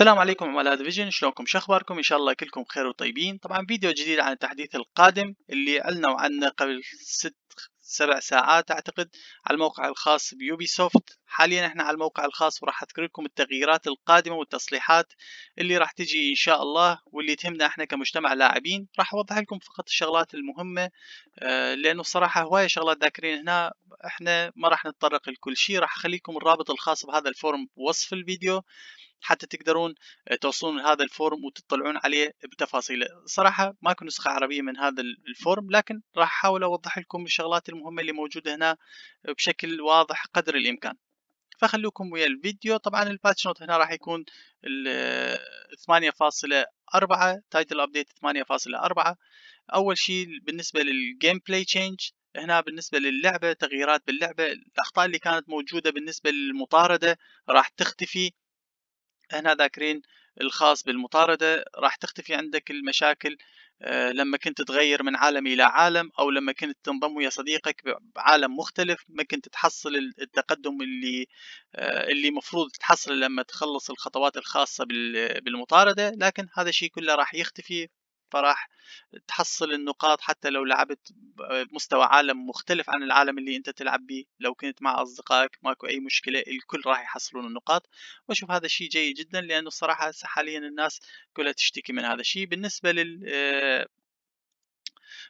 السلام عليكم عملاء ديفيجن شلونكم شو اخباركم ان شاء الله كلكم بخير وطيبين طبعا فيديو جديد عن التحديث القادم اللي اعلنوا عنه قبل ست سبع ساعات اعتقد على الموقع الخاص بيوبي سوفت حاليا احنا على الموقع الخاص وراح اذكر لكم التغييرات القادمه والتصليحات اللي راح تجي ان شاء الله واللي تهمنا احنا كمجتمع لاعبين راح اوضح لكم فقط الشغلات المهمه آه، لانه الصراحه هوايه شغلات ذاكرين هنا احنا ما راح نتطرق لكل شيء راح اخليكم الرابط الخاص بهذا الفورم بوصف الفيديو حتى تقدرون توصلون لهذا الفورم وتطلعون عليه بتفاصيله صراحة ماكو نسخة عربية من هذا الفورم لكن راح أحاول أوضح لكم الشغلات المهمة اللي موجودة هنا بشكل واضح قدر الإمكان فخلوكم ويا الفيديو طبعا الباتش نوت هنا راح يكون 8.4 تايتل ابديت 8.4 اول شيء بالنسبه للجيم بلاي تشينج هنا بالنسبه للعبه تغييرات باللعبه الاخطاء اللي كانت موجوده بالنسبه للمطارده راح تختفي احنا ذاكرين الخاص بالمطاردة راح تختفي عندك المشاكل آه، لما كنت تغير من عالم إلى عالم أو لما كنت تنضم ويا صديقك بعالم مختلف ما كنت تحصل التقدم اللي آه، اللي مفروض تحصله لما تخلص الخطوات الخاصة بالمطاردة لكن هذا الشيء كله راح يختفي فراح تحصل النقاط حتى لو لعبت بمستوى عالم مختلف عن العالم اللي انت تلعب به لو كنت مع اصدقائك ماكو اي مشكله الكل راح يحصلون النقاط واشوف هذا الشيء جيد جدا لانه الصراحه هسه حاليا الناس كلها تشتكي من هذا الشيء بالنسبه لل آه،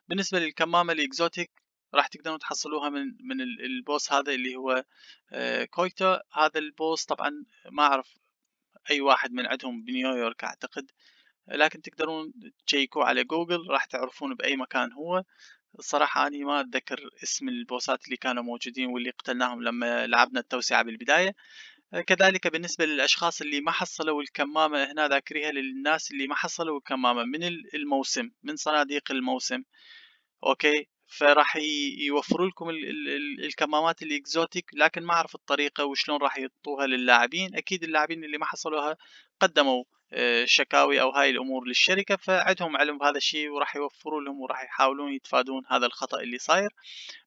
بالنسبه للكمامه الاكزوتيك راح تقدرون تحصلوها من من البوس هذا اللي هو آه، كويتو هذا البوس طبعا ما اعرف اي واحد من عندهم بنيويورك اعتقد لكن تقدرون تشيكوه على جوجل راح تعرفون بأي مكان هو الصراحة أنا ما أتذكر اسم البوسات اللي كانوا موجودين واللي قتلناهم لما لعبنا التوسعة بالبداية كذلك بالنسبة للأشخاص اللي ما حصلوا الكمامة هنا ذاكريها للناس اللي ما حصلوا الكمامة من الموسم من صناديق الموسم أوكي فراح يوفروا لكم الـ الـ الـ الكمامات الاكزوتيك لكن ما اعرف الطريقه وشلون راح يعطوها للاعبين اكيد اللاعبين اللي ما حصلوها قدموا آه، شكاوي أو هاي الأمور للشركة فعندهم علم بهذا الشيء وراح يوفروا لهم وراح يحاولون يتفادون هذا الخطأ اللي صاير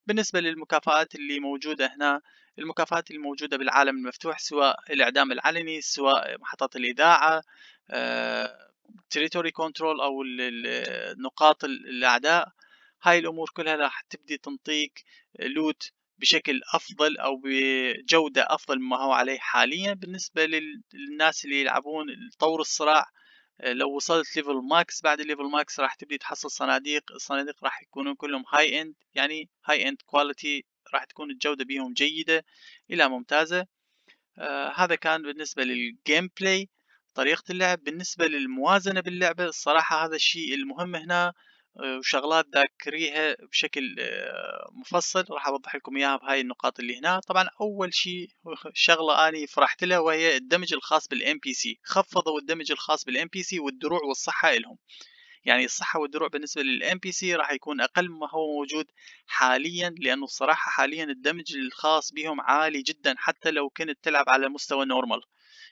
بالنسبة للمكافآت اللي موجودة هنا المكافآت الموجودة بالعالم المفتوح سواء الإعدام العلني سواء محطات الإذاعة تريتوري آه، كنترول أو نقاط الأعداء هاي الأمور كلها راح تبدي تنطيك لوت بشكل افضل او بجوده افضل مما هو عليه حاليا بالنسبه للناس اللي يلعبون طور الصراع لو وصلت ليفل ماكس بعد ليفل ماكس راح تبدي تحصل صناديق الصناديق راح يكونون كلهم هاي اند يعني هاي اند كواليتي راح تكون الجودة بيهم جيدة إلى ممتازة آه هذا كان بالنسبة للجيم بلاي طريقة اللعب بالنسبة للموازنة باللعبة الصراحة هذا الشيء المهم هنا وشغلات ذاكريها بشكل آه، مفصل راح اوضح لكم اياها بهاي النقاط اللي هنا طبعا اول شيء شغله اني فرحت لها وهي الدمج الخاص بالام بي سي خفضوا الدمج الخاص بالام بي سي والدروع والصحه لهم يعني الصحة والدروع بالنسبة للام بي سي راح يكون أقل ما هو موجود حاليا لأنه الصراحة حاليا الدمج الخاص بهم عالي جدا حتى لو كنت تلعب على مستوى نورمال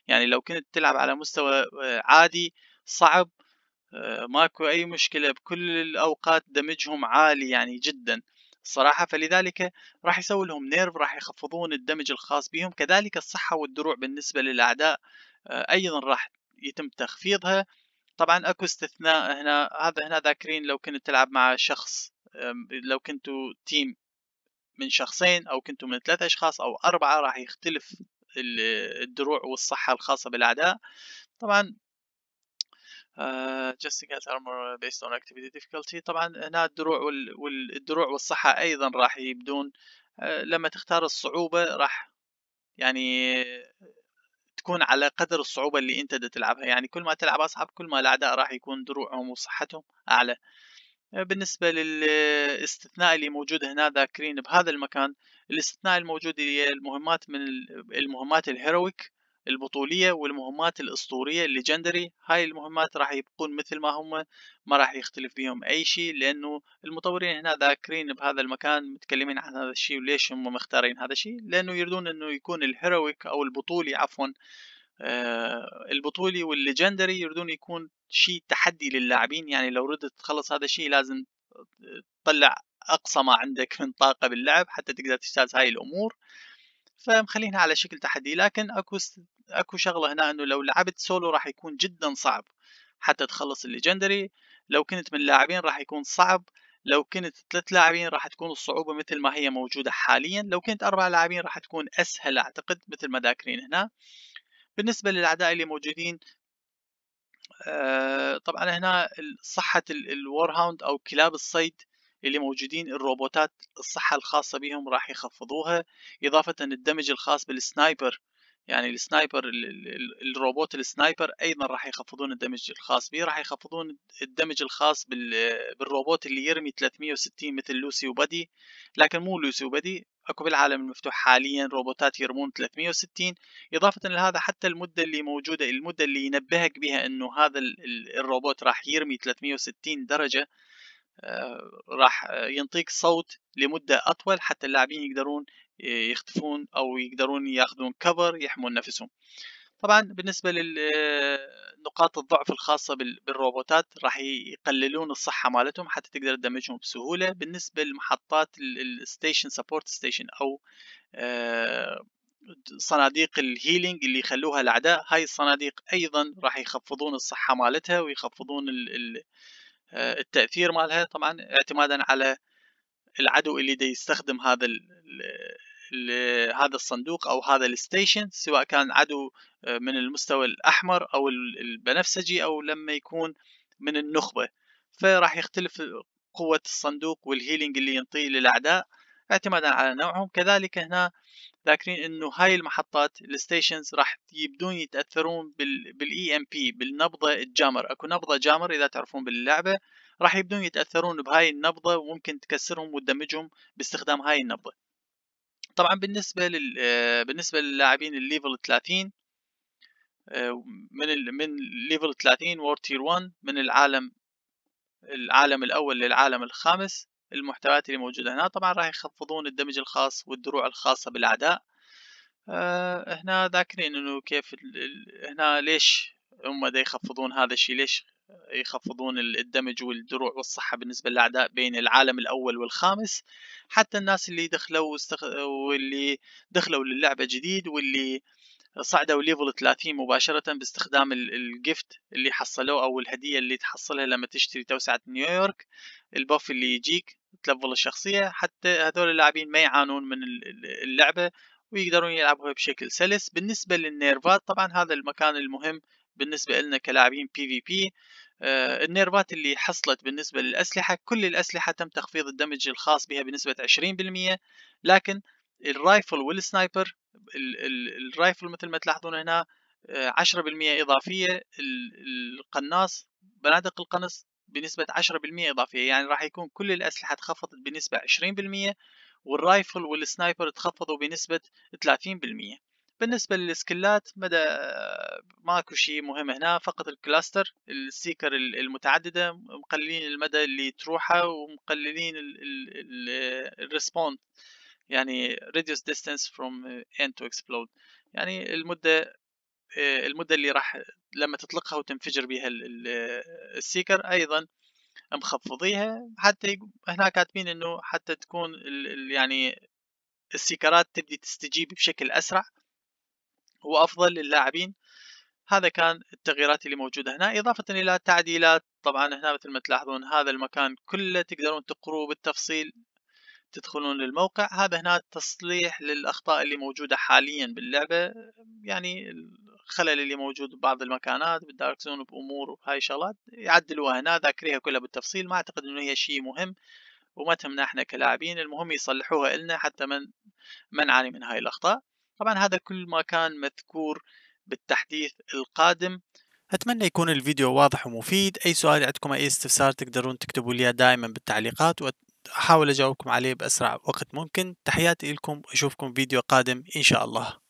يعني لو كنت تلعب على مستوى آه، عادي صعب آه، ماكو أي مشكلة بكل الأوقات دمجهم عالي يعني جدا الصراحة فلذلك راح يسوي لهم نيرف راح يخفضون الدمج الخاص بهم كذلك الصحة والدروع بالنسبة للأعداء آه، أيضا راح يتم تخفيضها طبعا اكو استثناء هنا هذا هنا ذاكرين لو كنت تلعب مع شخص لو كنتوا تيم من شخصين او كنتوا من ثلاثة اشخاص او اربعة راح يختلف الدروع والصحة الخاصة بالاعداء طبعا جست get ارمر بيست اون اكتيفيتي ديفيكولتي طبعا هنا الدروع وال... والدروع والصحة أيضا راح يبدون آه، لما تختار الصعوبة راح يعني تكون على قدر الصعوبة اللي أنت دا تلعبها يعني كل ما تلعب أصعب كل ما الأعداء راح يكون دروعهم وصحتهم أعلى آه، بالنسبة للاستثناء اللي موجود هنا ذاكرين بهذا المكان الاستثناء الموجود هي المهمات من المهمات الهيرويك البطولية والمهمات الأسطورية الليجندري هاي المهمات راح يبقون مثل ما هم ما راح يختلف بيهم أي شيء لأنه المطورين هنا ذاكرين بهذا المكان متكلمين عن هذا الشيء وليش هم مختارين هذا الشيء لأنه يريدون أنه يكون الهيرويك أو البطولي عفوا آه البطولي والليجندري يريدون يكون شيء تحدي للاعبين يعني لو ردت تخلص هذا الشيء لازم تطلع اقصى ما عندك من طاقه باللعب حتى تقدر تجتاز هاي الامور فمخلينها على شكل تحدي لكن اكو اكو شغله هنا انه لو لعبت سولو راح يكون جدا صعب حتى تخلص الليجندري لو كنت من لاعبين راح يكون صعب لو كنت ثلاث لاعبين راح تكون الصعوبة مثل ما هي موجودة حاليا لو كنت أربع لاعبين راح تكون أسهل أعتقد مثل ما ذاكرين هنا بالنسبة للأعداء اللي موجودين آه، طبعا هنا صحة الورهاوند أو كلاب الصيد اللي موجودين الروبوتات الصحة الخاصة بهم راح يخفضوها إضافة الدمج الخاص بالسنايبر يعني السنايبر الروبوت السنايبر ايضا راح يخفضون الدمج الخاص به راح يخفضون الدمج الخاص بالروبوت اللي يرمي 360 مثل لوسي وبادي لكن مو لوسي وبادي اكو بالعالم المفتوح حاليا روبوتات يرمون 360 اضافه لهذا حتى المده اللي موجوده المده اللي ينبهك بها انه هذا الروبوت راح يرمي 360 درجه آه، راح آه، ينطيك صوت لمدة أطول حتى اللاعبين يقدرون آه، يختفون أو يقدرون ياخذون كفر يحمون نفسهم طبعا بالنسبة للنقاط الضعف الخاصة بالروبوتات راح يقللون الصحة مالتهم حتى تقدر تدمجهم بسهولة بالنسبة لمحطات الستيشن سبورت ستيشن أو صناديق الهيلينج اللي يخلوها الاعداء هاي الصناديق ايضا راح يخفضون الصحه مالتها ويخفضون ال آه، التأثير مالها طبعا اعتمادا على العدو اللي دي يستخدم هذا الـ الـ هذا الصندوق او هذا الستيشن سواء كان عدو آه، من المستوى الاحمر او البنفسجي او لما يكون من النخبه فراح يختلف قوه الصندوق والهيلينج اللي ينطيه للاعداء اعتمادا على نوعهم كذلك هنا ذاكرين انه هاي المحطات الستيشنز راح يبدون يتاثرون بالاي ام بي e بالنبضه الجامر اكو نبضه جامر اذا تعرفون باللعبه راح يبدون يتاثرون بهاي النبضه وممكن تكسرهم وتدمجهم باستخدام هاي النبضه طبعا بالنسبه لل آه، بالنسبه للاعبين الليفل 30 آه، من ال... من ليفل 30 وور تير 1 من العالم العالم الاول للعالم الخامس المحتويات اللي موجودة هنا طبعا راح يخفضون الدمج الخاص والدروع الخاصة بالأعداء أه هنا ذاكرين انه كيف هنا ليش هم دا يخفضون هذا الشيء ليش يخفضون الدمج والدروع والصحة بالنسبة للأعداء بين العالم الأول والخامس حتى الناس اللي دخلوا واستخ... واللي دخلوا للعبة جديد واللي صعدوا ليفل 30 مباشرة باستخدام الجفت اللي حصلوه أو الهدية اللي تحصلها لما تشتري توسعة نيويورك البوف اللي يجيك تلفل الشخصية حتى هذول اللاعبين ما يعانون من اللعبة ويقدرون يلعبوها بشكل سلس بالنسبة للنيرفات طبعا هذا المكان المهم بالنسبة لنا كلاعبين بي في بي النيرفات اللي حصلت بالنسبة للأسلحة كل الأسلحة تم تخفيض الدمج الخاص بها بنسبة 20% لكن الرايفل والسنايبر الرايفل مثل ما تلاحظون هنا 10% آه، إضافية القناص بنادق القنص بنسبة 10% إضافية يعني راح يكون كل الأسلحة تخفضت بنسبة 20% والرايفل والسنايبر تخفضوا بنسبة 30% بالنسبة للسكلات مدى ماكو شيء مهم هنا فقط الكلاستر السيكر المتعددة مقللين المدى اللي تروحه ومقللين الريسبوند يعني reduce distance from end to explode يعني المدة آه، المده اللي راح لما تطلقها وتنفجر بها آه، السيكر ايضا مخفضيها حتى هنا كاتبين انه حتى تكون يعني السيكرات تبدي تستجيب بشكل اسرع وافضل للاعبين هذا كان التغييرات اللي موجودة هنا إضافة إلى تعديلات طبعا هنا مثل ما تلاحظون هذا المكان كله تقدرون تقروه بالتفصيل تدخلون للموقع هذا هنا تصليح للأخطاء اللي موجودة حاليا باللعبة يعني الخلل اللي موجود ببعض المكانات بالدارك زون بأمور وهاي شغلات يعدلوها هنا ذاكريها كلها بالتفصيل ما أعتقد إنه هي شيء مهم وما تهمنا احنا كلاعبين المهم يصلحوها إلنا حتى من ما نعاني من هاي الأخطاء طبعا هذا كل ما كان مذكور بالتحديث القادم أتمنى يكون الفيديو واضح ومفيد أي سؤال عندكم أي استفسار تقدرون تكتبوا لي دائما بالتعليقات أحاول أجاوبكم عليه بأسرع وقت ممكن تحياتي لكم اشوفكم فيديو قادم إن شاء الله